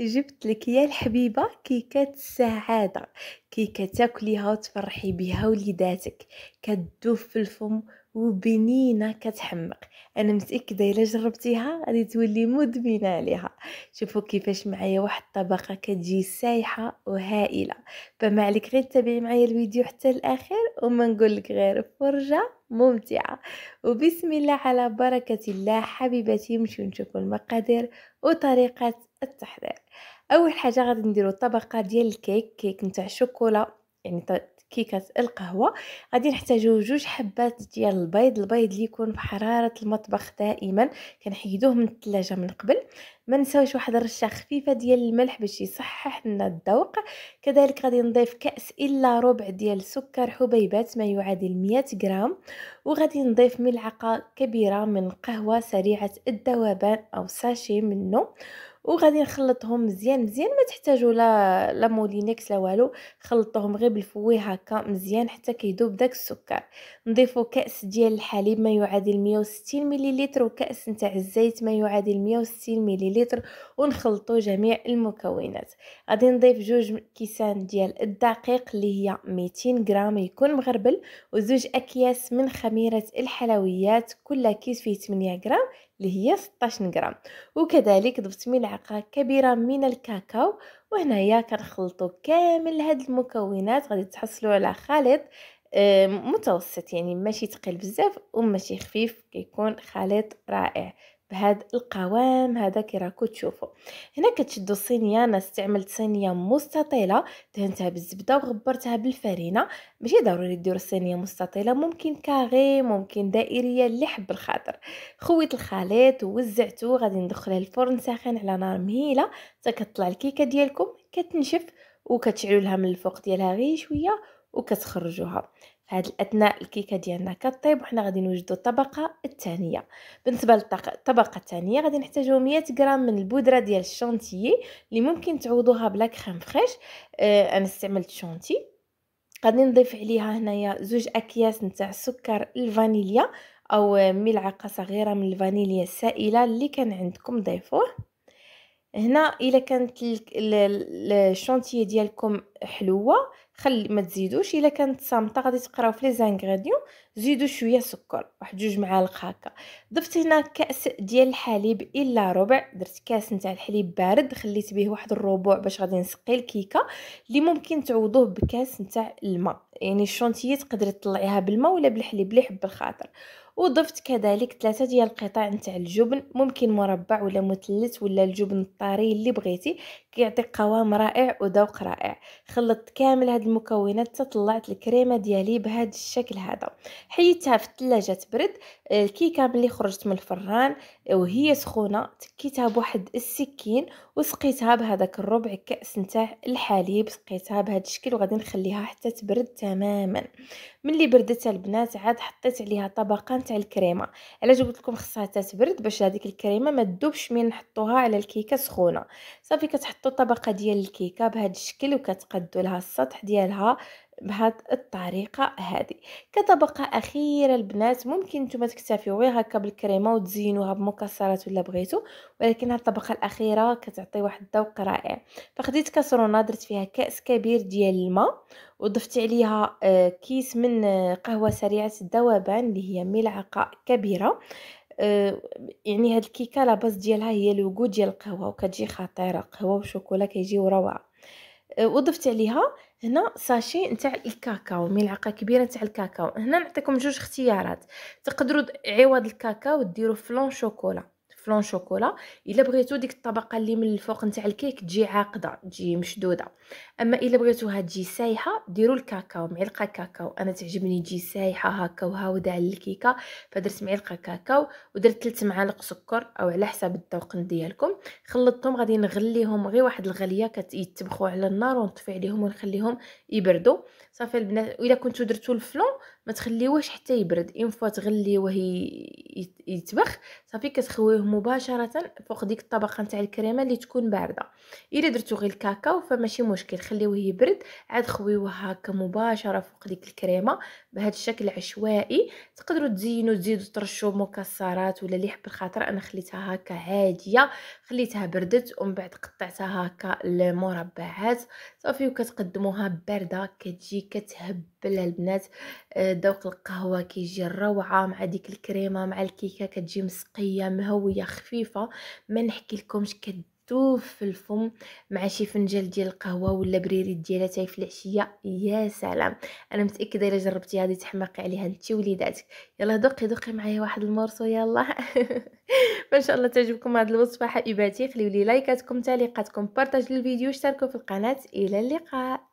جبت لك يا الحبيبه كيكه السعاده كيكه تاكليها وتفرحي بها وليداتك كتذوب في الفم وبنينه كتحمق انا متاكده الا جربتيها غادي تولي مدمنه عليها شوفوا كيفاش معايا واحد الطبقه كتجي سايحه وهائله فما عليك غير تتابعي معايا الفيديو حتى الاخير وما نقول لك غير فرجه ممتعه وبسم الله على بركه الله حبيباتي نمشيو نشوفوا المقادير وطريقه التحضير اول حاجه غادي نديرو طبقه ديال الكيك كيك نتاع الشوكولا يعني كيكه القهوه غادي نحتاجو جوج حبات ديال البيض البيض اللي يكون بحراره المطبخ دائما كنحيدوه من الثلاجه من قبل ما نساوش واحد الرشه خفيفه ديال الملح باش يصحح لنا الذوق كذلك غادي نضيف كاس الا ربع ديال سكر حبيبات ما يعادل 100 غرام وغادي نضيف ملعقه كبيره من قهوه سريعه الذوبان او ساشي منه وغادي نخلطهم مزيان مزيان ما تحتاجوا لا لا مولينيكس لا والو خلطوهم غير بالفوي هكا مزيان حتى كيذوب داك السكر نضيفوا كاس ديال الحليب ما يعادل 160 مليلتر وكاس نتاع الزيت ما يعادل 160 مليلتر ونخلطوا جميع المكونات غادي نضيف جوج كيسان ديال الدقيق اللي هي 200 غرام يكون مغربل وزوج اكياس من خميره الحلويات كل كيس فيه 8 غرام اللي هي 16 غرام وكذلك ضفت ملعقه كبيره من الكاكاو وهنايا كنخلطوا كامل هاد المكونات غادي تحصلوا على خليط متوسط يعني ماشي ثقيل بزاف وماشي خفيف كيكون خليط رائع بهذا القوام هذا كي راكو تشوفوا هنا كتشدوا الصينيه انا استعملت صينيه مستطيله دهنتها بالزبده وغبرتها بالفرينه ماشي ضروري ديروا الصينيه مستطيله ممكن كاغي ممكن دائريه اللي حب الخاطر خويت الخليط ووزعته غادي ندخلها الفرن ساخن على نار مهيله حتى كطلع الكيكه ديالكم كتنشف وكتشعلوا لها من الفوق ديالها غير شويه وكتخرجوها فهاد الاثناء الكيكه ديالنا كطيب وحنا غادي نوجدوا الطبقه الثانيه بالنسبه للطبقه الثانيه غادي نحتاجوا 100 غرام من البودره ديال الشونتيي اللي ممكن تعوضوها بلا كريم فريش آه انا استعملت شونتي غادي نضيف عليها هنايا زوج اكياس نتاع سكر الفانيليا او ملعقه صغيره من الفانيليا السائله اللي كان عندكم ضيفوه هنا الا كانت الشونتي ديالكم حلوه خلي ما تزيدوش الا كانت صامته غادي تقراو في لي زانغريديون زيدوا شويه سكر واحد جوج معالق هكا ضفت هنا كاس ديال الحليب الا ربع درت كاس نتاع الحليب بارد خليت به واحد الربع باش غادي نسقي الكيكه اللي ممكن تعوضوه بكاس نتاع الماء يعني الشونتيه تقدري تطلعيها بالماء ولا بالحليب اللي يحب الخاطر وضفت كذلك ثلاثة ديال القطع نتاع الجبن ممكن مربع ولا مثلث ولا الجبن الطري اللي بغيتي كيعطيك قوام رائع وذوق رائع خلطت كامل هاد المكونات تطلعت الكريمه ديالي بهذا الشكل هذا حيتها في الثلاجه تبرد آه، الكيكه ملي خرجت من الفران آه، وهي سخونه تكيتها بواحد السكين وسقيتها بهذاك الربع كاس نتاع الحليب سقيتها بهذا الشكل وغادي نخليها حتى تبرد تماما ملي بردت البنات عاد حطيت عليها طبقه تاع الكريمه علاش قلت لكم خصها تتبرد باش هذيك الكريمه ما تذوبش من نحطوها على الكيكه سخونه صافي كتحطوا طبقه ديال الكيكه بهذا الشكل وكتقدوا لها السطح ديالها بهاد الطريقه هذه كطبقه اخيره البنات ممكن نتوما تكتفيو غير هكا بالكريمه وتزينوها بمكسرات ولا بغيتو ولكن هاد الطبقه الاخيره كتعطي واحد الذوق رائع فخديت كسرونة درت فيها كاس كبير ديال الماء وضفت عليها آه، كيس من آه، قهوه سريعه الذوبان اللي هي ملعقه كبيره آه، يعني هاد الكيكه لاباس ديالها هي الوجود ديال القهوه وكتجي خطيره قهوه وشوكولا كيجيو روعه وضفت عليها هنا ساشي نتاع الكاكاو ملعقه كبيره نتاع الكاكاو هنا نعطيكم جوج اختيارات تقدروا عوض الكاكاو ديروا فلون شوكولا فلون شوكولا الا بغيتو ديك الطبقه اللي من الفوق نتاع الكيك تجي عاقده تجي مشدوده اما الا بغيتوها تجي سايحه ديروا الكاكاو معلقه كاكاو انا تعجبني تجي سايحه هكا وهاوده على الكيكه فدرت معلقه كاكاو ودرت 3 معالق سكر او على حسب الذوق ديالكم خلطتهم غادي نغليهم غير واحد الغليه كيتبخوا على النار ونطفي عليهم ونخليهم يبردوا صافي البنات واذا كنتو درتو الفلون ما تخليوهش حتى يبرد اون فوا تغليوه يتبخ صافي كتخويه مباشره فوق ديك الطبقه نتاع الكريمه اللي تكون بارده الا درتو غير الكاكاو فماشي مشكل خليوه يبرد عاد خويوه هكا مباشره فوق ديك الكريمه بهذا الشكل عشوائي تقدروا تزينوا تزيدوا ترشوا مكسرات ولا اللي يحب الخاطر انا خليتها هكا عاديه خليتها بردت ومن بعد قطعتها هكا المربعات صافي وكتقدموها بارده كتجي كتهبل البنات آه، ذوق القهوة كيجي روعة مع ديك الكريمة مع الكيكة كتجي مسقية مهوية خفيفة ما نحكي لكمش كتذوب في الفم مع شي فنجان ديال القهوة ولا بريريت ديالها تاي في العشية يا سلام انا متأكدة الا جربتي هذه تحماقي عليها انت وليداتك يلا دوقي دوقي معايا واحد المورسو يلا ما شاء الله تعجبكم هذه الوصفة حبيباتي خليو لي لايكاتكم تعليقاتكم بارطاجوا الفيديو اشتركوا في القناة الى اللقاء